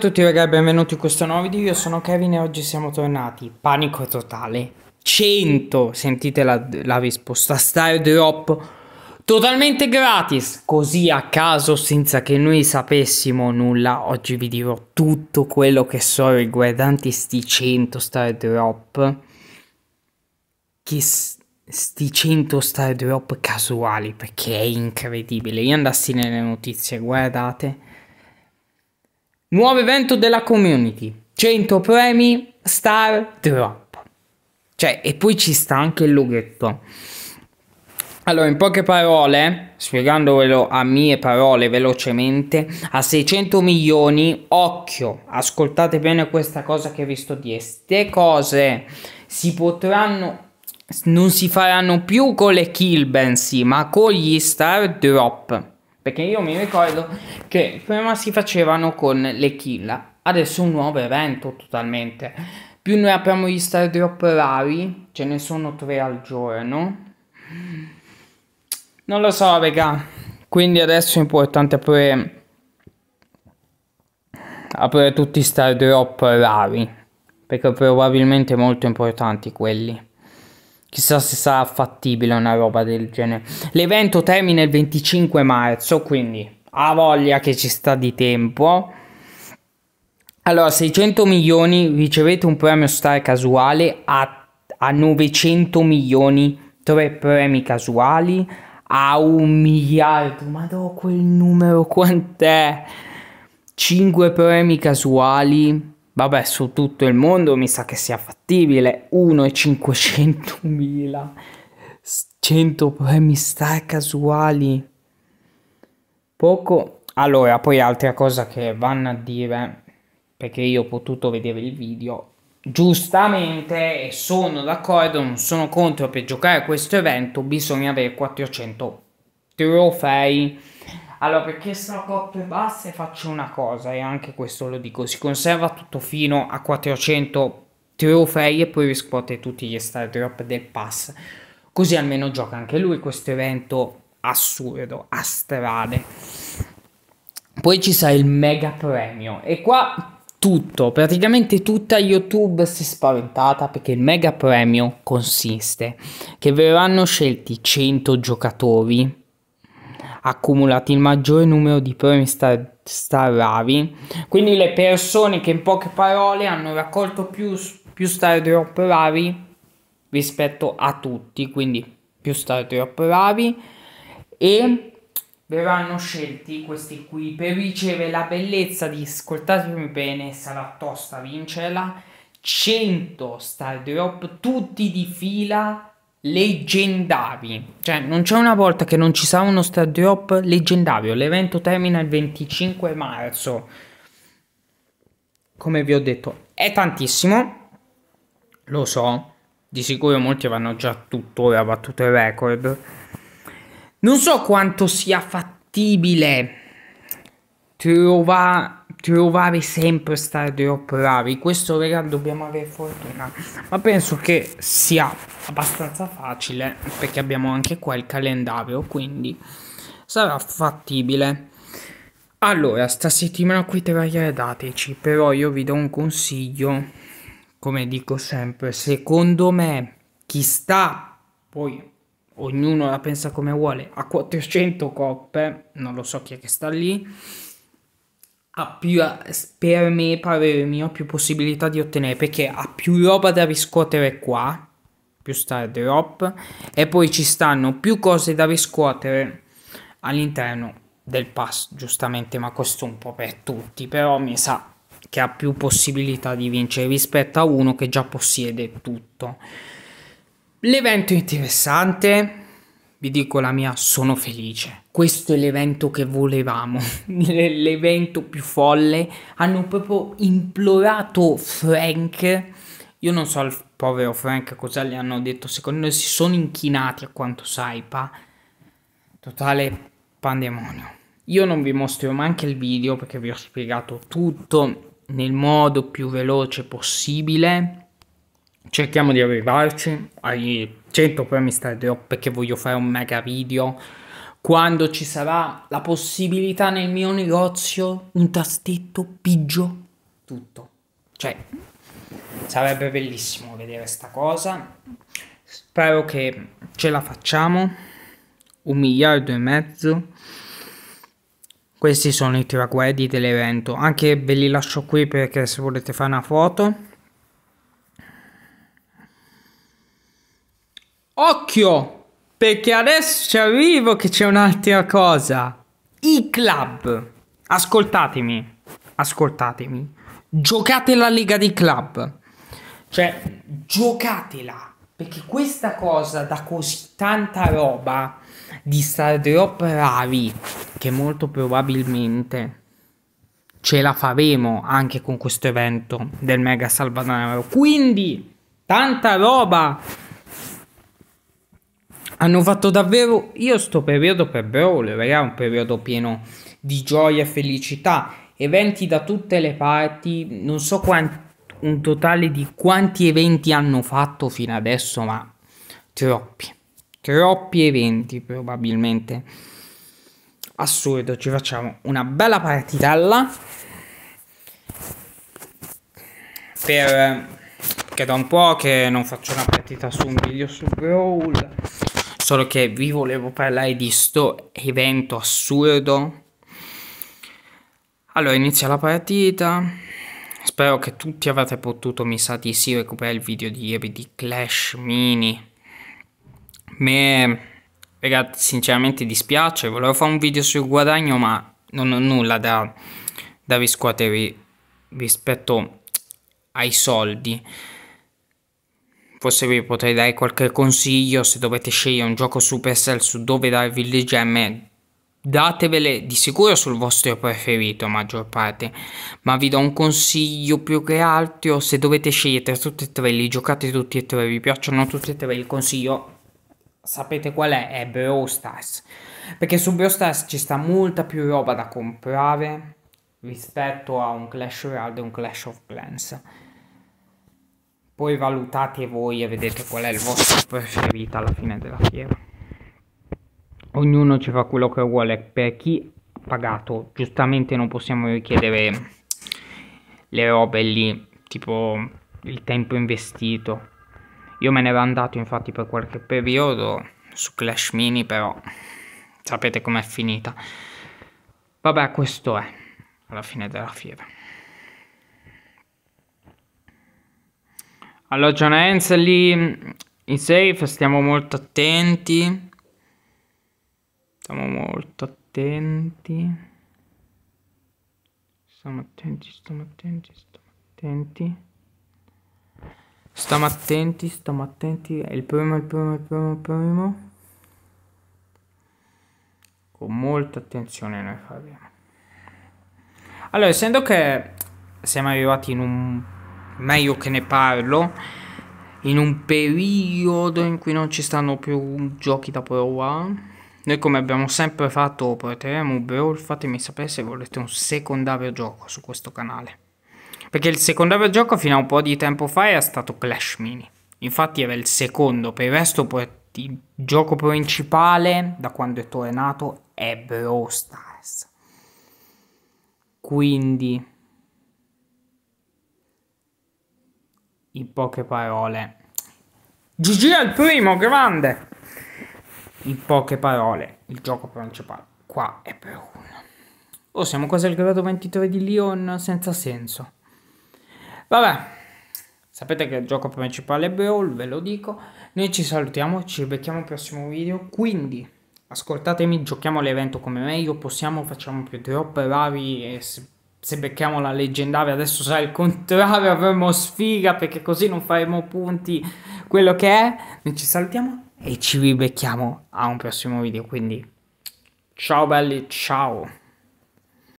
Ciao a tutti ragazzi, benvenuti in questo nuovo video, io sono Kevin e oggi siamo tornati, panico totale, 100, sentite la, la risposta, star drop, totalmente gratis, così a caso, senza che noi sapessimo nulla, oggi vi dirò tutto quello che so riguardanti sti 100 star drop, che sti 100 star drop casuali, perché è incredibile, io andassi nelle notizie, guardate Nuovo evento della community, 100 premi, star drop. Cioè, e poi ci sta anche il loghetto. Allora, in poche parole, spiegandovelo a mie parole velocemente, a 600 milioni, occhio, ascoltate bene questa cosa che vi sto dicendo, queste cose si potranno non si faranno più con le kill bensì ma con gli star drop perché io mi ricordo che prima si facevano con le kill, adesso è un nuovo evento totalmente. Più noi apriamo gli star drop rari, ce ne sono tre al giorno. Non lo so, raga. Quindi adesso è importante aprire, aprire tutti gli star drop rari. Perché probabilmente molto importanti quelli. Chissà se sarà fattibile una roba del genere. L'evento termina il 25 marzo, quindi ha voglia che ci sta di tempo. Allora, 600 milioni ricevete un premio star casuale a, a 900 milioni, tre premi casuali a un miliardo. Ma do quel numero quant'è? 5 premi casuali vabbè su tutto il mondo mi sa che sia fattibile 1,500.000 100 premi star casuali poco allora poi altra cosa che vanno a dire perché io ho potuto vedere il video giustamente e sono d'accordo non sono contro per giocare a questo evento bisogna avere 400 trofei allora, perché sono coppe basse faccio una cosa, e anche questo lo dico, si conserva tutto fino a 400 trofei e poi riscuote tutti gli star drop del pass. Così almeno gioca anche lui questo evento assurdo, astrale. Poi ci sarà il mega premio e qua tutto, praticamente tutta YouTube si è spaventata perché il mega premio consiste che verranno scelti 100 giocatori accumulati il maggior numero di premi star, star ravi, quindi le persone che in poche parole hanno raccolto più, più star drop ravi rispetto a tutti, quindi più star drop ravi e verranno scelti questi qui per ricevere la bellezza di ascoltatemi bene, sarà tosta vincerla 100 star drop tutti di fila leggendari. Cioè, non c'è una volta che non ci sarà uno star drop leggendario. L'evento termina il 25 marzo. Come vi ho detto, è tantissimo. Lo so, di sicuro molti avranno già tutto tuttora battuto il record. Non so quanto sia fattibile trovare trovare sempre Stardew bravi. Questo regà dobbiamo avere fortuna. Ma penso che sia abbastanza facile perché abbiamo anche qua il calendario, quindi sarà fattibile. Allora, sta settimana qui dateci, però io vi do un consiglio, come dico sempre, secondo me chi sta, poi ognuno la pensa come vuole, a 400 coppe, non lo so chi è che sta lì, ha più eh, per me, parere mio, più possibilità di ottenere perché ha più roba da riscuotere qua, più star drop e poi ci stanno più cose da riscuotere all'interno del pass, giustamente, ma questo un po' per tutti, però mi sa che ha più possibilità di vincere rispetto a uno che già possiede tutto. L'evento interessante, vi dico la mia, sono felice. Questo è l'evento che volevamo, l'evento più folle. Hanno proprio implorato Frank. Io non so il povero Frank cosa gli hanno detto, secondo me si sono inchinati a quanto saipa. Totale pandemonio. Io non vi mostrerò neanche il video perché vi ho spiegato tutto nel modo più veloce possibile cerchiamo di arrivarci ai 100 premi Stardrop perché voglio fare un mega video quando ci sarà la possibilità nel mio negozio un tastetto pigio tutto cioè sarebbe bellissimo vedere sta cosa spero che ce la facciamo un miliardo e mezzo questi sono i traguardi dell'evento anche ve li lascio qui perché se volete fare una foto Occhio, perché adesso ci arrivo che c'è un'altra cosa. I club. Ascoltatemi, ascoltatemi. Giocate la Lega dei Club. Cioè, giocatela. Perché questa cosa da così tanta roba di stare troppo bravi che molto probabilmente ce la faremo anche con questo evento del Mega Salvadanaro. Quindi, tanta roba hanno fatto davvero io sto periodo per Brawl, raga, un periodo pieno di gioia e felicità, eventi da tutte le parti, non so quanti un totale di quanti eventi hanno fatto fino adesso, ma troppi, troppi eventi probabilmente. Assurdo, ci facciamo una bella partitella per che da un po' che non faccio una partita su un video su Brawl solo che vi volevo parlare di sto evento assurdo. Allora, inizia la partita. Spero che tutti avete potuto, mi sa di sì, recuperare il video di ieri di Clash Mini. Me, ragazzi, sinceramente dispiace. Volevo fare un video sul guadagno, ma non ho nulla da, da riscuotere rispetto ai soldi forse vi potrei dare qualche consiglio se dovete scegliere un gioco Supercell su dove darvi le gemme datevele di sicuro sul vostro preferito maggior parte ma vi do un consiglio più che altro se dovete scegliere tutti e tre li giocate tutti e tre vi piacciono tutti e tre il consiglio sapete qual è? è Brawl Stars perché su Brawl Stars ci sta molta più roba da comprare rispetto a un Clash Royale e un Clash of Clans poi valutate voi e vedete qual è il vostro preferito alla fine della fiera. Ognuno ci fa quello che vuole. Per chi ha pagato, giustamente non possiamo richiedere le robe lì, tipo il tempo investito. Io me ne ero andato infatti per qualche periodo su Clash Mini, però sapete com'è finita. Vabbè, questo è alla fine della fiera. Allora, John Hens lì mm, in safe, stiamo molto attenti. Stiamo molto attenti. Stiamo attenti, stiamo attenti, stiamo attenti. Stiamo attenti, stiamo attenti. È il primo, il primo, il primo, il primo. Con molta attenzione noi faremo. Allora, essendo che siamo arrivati in un meglio che ne parlo, in un periodo in cui non ci stanno più giochi da provare. Noi come abbiamo sempre fatto porteremo un Brawl, fatemi sapere se volete un secondario gioco su questo canale. Perché il secondario gioco fino a un po' di tempo fa era stato Clash Mini. Infatti era il secondo, per il resto il gioco principale da quando è tornato è Brawl Stars. Quindi... in poche parole. GG al primo, grande! In poche parole, il gioco principale qua è per uno. Oh, siamo quasi al grado 23 di Leon senza senso. Vabbè. Sapete che il gioco principale è Brawl, ve lo dico. Noi ci salutiamo, ci becchiamo al prossimo video. Quindi, ascoltatemi, giochiamo l'evento come meglio possiamo, facciamo più troppe rari e se becchiamo la leggendaria adesso sarà il contrario, avremo sfiga perché così non faremo punti quello che è. Noi ci salutiamo e ci ribecchiamo a un prossimo video, quindi ciao belli, ciao!